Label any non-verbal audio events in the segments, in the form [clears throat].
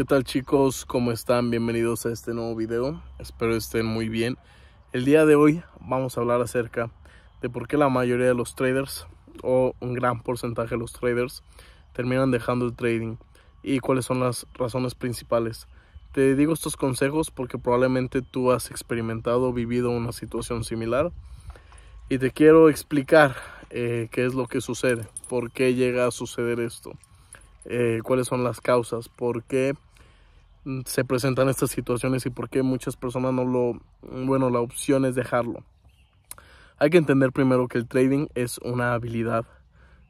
¿Qué tal chicos? ¿Cómo están? Bienvenidos a este nuevo video. Espero estén muy bien. El día de hoy vamos a hablar acerca de por qué la mayoría de los traders o un gran porcentaje de los traders terminan dejando el trading y cuáles son las razones principales. Te digo estos consejos porque probablemente tú has experimentado o vivido una situación similar y te quiero explicar eh, qué es lo que sucede, por qué llega a suceder esto. Eh, cuáles son las causas, por qué se presentan estas situaciones y por qué muchas personas no lo... Bueno, la opción es dejarlo. Hay que entender primero que el trading es una habilidad,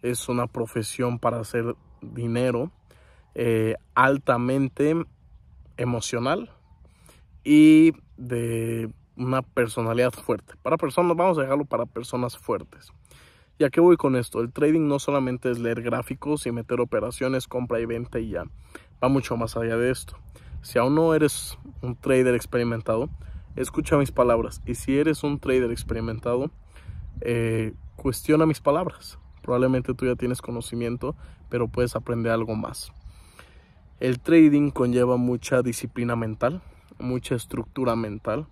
es una profesión para hacer dinero eh, altamente emocional y de una personalidad fuerte. Para personas, vamos a dejarlo para personas fuertes. ¿Y a voy con esto? El trading no solamente es leer gráficos y meter operaciones, compra y venta y ya. Va mucho más allá de esto. Si aún no eres un trader experimentado, escucha mis palabras. Y si eres un trader experimentado, eh, cuestiona mis palabras. Probablemente tú ya tienes conocimiento, pero puedes aprender algo más. El trading conlleva mucha disciplina mental, mucha estructura mental,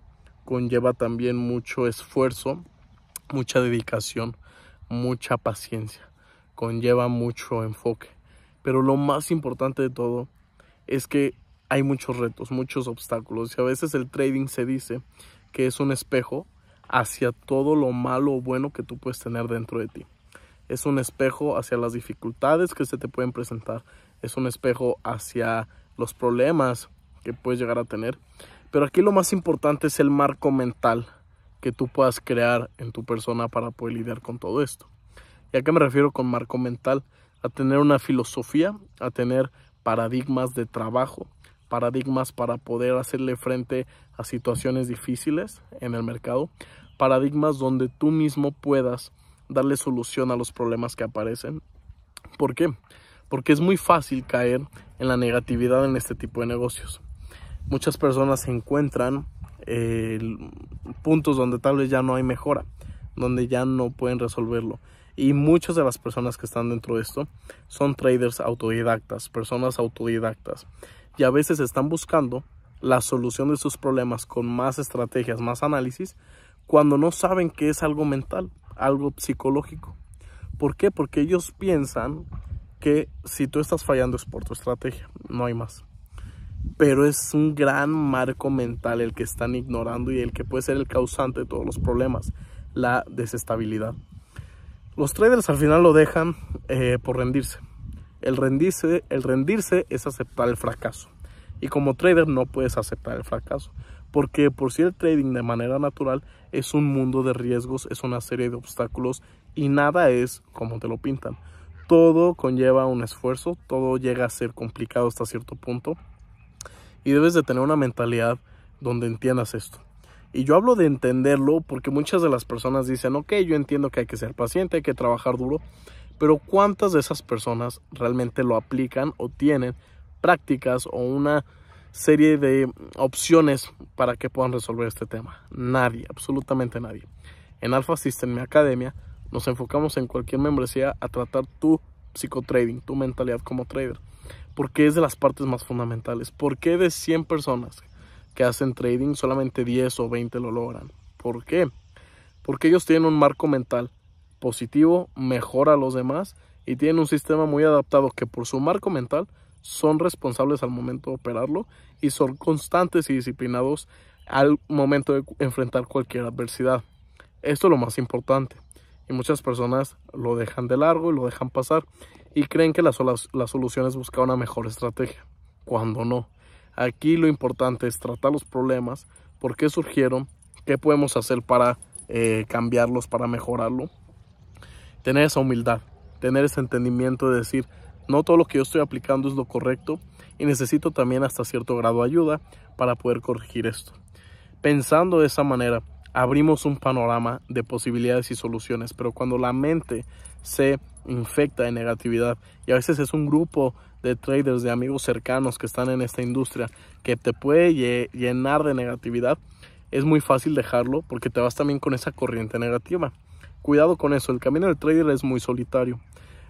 conlleva también mucho esfuerzo, mucha dedicación, mucha paciencia, conlleva mucho enfoque. Pero lo más importante de todo es que hay muchos retos, muchos obstáculos. Y a veces el trading se dice que es un espejo hacia todo lo malo o bueno que tú puedes tener dentro de ti. Es un espejo hacia las dificultades que se te pueden presentar. Es un espejo hacia los problemas que puedes llegar a tener. Pero aquí lo más importante es el marco mental que tú puedas crear en tu persona para poder lidiar con todo esto. ¿Y a qué me refiero con marco mental? A tener una filosofía, a tener paradigmas de trabajo, paradigmas para poder hacerle frente a situaciones difíciles en el mercado, paradigmas donde tú mismo puedas darle solución a los problemas que aparecen. ¿Por qué? Porque es muy fácil caer en la negatividad en este tipo de negocios. Muchas personas se encuentran eh, puntos donde tal vez ya no hay mejora, donde ya no pueden resolverlo. Y muchas de las personas que están dentro de esto son traders autodidactas, personas autodidactas y a veces están buscando la solución de sus problemas con más estrategias, más análisis, cuando no saben que es algo mental, algo psicológico. ¿Por qué? Porque ellos piensan que si tú estás fallando es por tu estrategia, no hay más. Pero es un gran marco mental el que están ignorando y el que puede ser el causante de todos los problemas, la desestabilidad. Los traders al final lo dejan eh, por rendirse. El rendirse, el rendirse es aceptar el fracaso. Y como trader no puedes aceptar el fracaso, porque por si el trading de manera natural es un mundo de riesgos, es una serie de obstáculos y nada es como te lo pintan. Todo conlleva un esfuerzo, todo llega a ser complicado hasta cierto punto y debes de tener una mentalidad donde entiendas esto. Y yo hablo de entenderlo porque muchas de las personas dicen, ok, yo entiendo que hay que ser paciente, hay que trabajar duro, pero ¿cuántas de esas personas realmente lo aplican o tienen prácticas o una serie de opciones para que puedan resolver este tema? Nadie, absolutamente nadie. En Alpha System, mi academia, nos enfocamos en cualquier membresía a tratar tu psicotrading, tu mentalidad como trader. Porque es de las partes más fundamentales. ¿Por qué de 100 personas que hacen trading solamente 10 o 20 lo logran? ¿Por qué? Porque ellos tienen un marco mental positivo, mejora a los demás y tienen un sistema muy adaptado que por su marco mental son responsables al momento de operarlo y son constantes y disciplinados al momento de enfrentar cualquier adversidad. Esto es lo más importante y muchas personas lo dejan de largo y lo dejan pasar y creen que la, la solución es buscar una mejor estrategia, cuando no. Aquí lo importante es tratar los problemas, por qué surgieron, qué podemos hacer para eh, cambiarlos, para mejorarlo tener esa humildad, tener ese entendimiento de decir, no todo lo que yo estoy aplicando es lo correcto y necesito también hasta cierto grado ayuda para poder corregir esto. Pensando de esa manera, abrimos un panorama de posibilidades y soluciones, pero cuando la mente se infecta de negatividad y a veces es un grupo de traders, de amigos cercanos que están en esta industria que te puede llenar de negatividad, es muy fácil dejarlo porque te vas también con esa corriente negativa. Cuidado con eso, el camino del trader es muy solitario.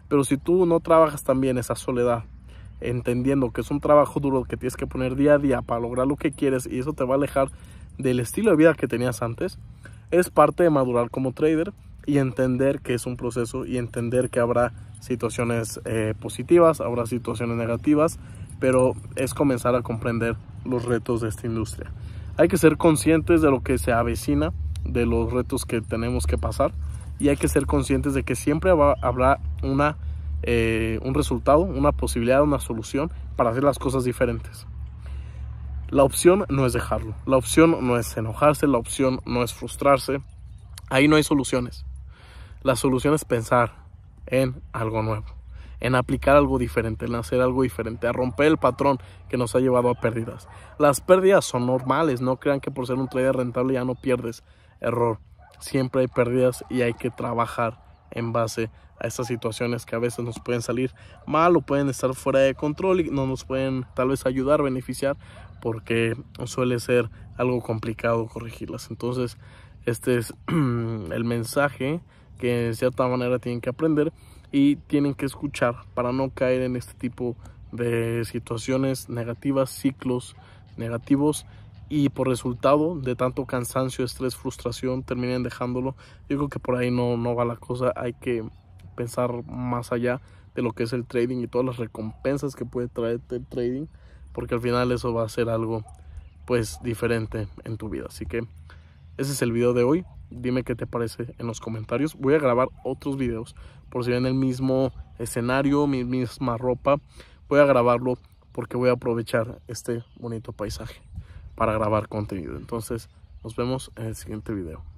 Pero si tú no trabajas también esa soledad, entendiendo que es un trabajo duro que tienes que poner día a día para lograr lo que quieres y eso te va a alejar del estilo de vida que tenías antes, es parte de madurar como trader y entender que es un proceso y entender que habrá situaciones eh, positivas, habrá situaciones negativas, pero es comenzar a comprender los retos de esta industria. Hay que ser conscientes de lo que se avecina, de los retos que tenemos que pasar y hay que ser conscientes de que siempre habrá una, eh, un resultado, una posibilidad, una solución para hacer las cosas diferentes. La opción no es dejarlo, la opción no es enojarse, la opción no es frustrarse. Ahí no hay soluciones. La solución es pensar en algo nuevo, en aplicar algo diferente, en hacer algo diferente, a romper el patrón que nos ha llevado a pérdidas. Las pérdidas son normales, no crean que por ser un trader rentable ya no pierdes. Error siempre hay pérdidas y hay que trabajar en base a estas situaciones que a veces nos pueden salir mal o pueden estar fuera de control y no nos pueden tal vez ayudar, beneficiar, porque suele ser algo complicado corregirlas. Entonces, este es [clears throat] el mensaje que de cierta manera tienen que aprender y tienen que escuchar para no caer en este tipo de situaciones negativas, ciclos negativos y por resultado de tanto cansancio, estrés, frustración, terminen dejándolo. Yo creo que por ahí no, no va la cosa, hay que pensar más allá de lo que es el trading y todas las recompensas que puede traerte el trading, porque al final eso va a ser algo pues diferente en tu vida. Así que ese es el video de hoy. Dime qué te parece en los comentarios. Voy a grabar otros videos por si ven el mismo escenario, mi misma ropa. Voy a grabarlo porque voy a aprovechar este bonito paisaje para grabar contenido. Entonces, nos vemos en el siguiente video.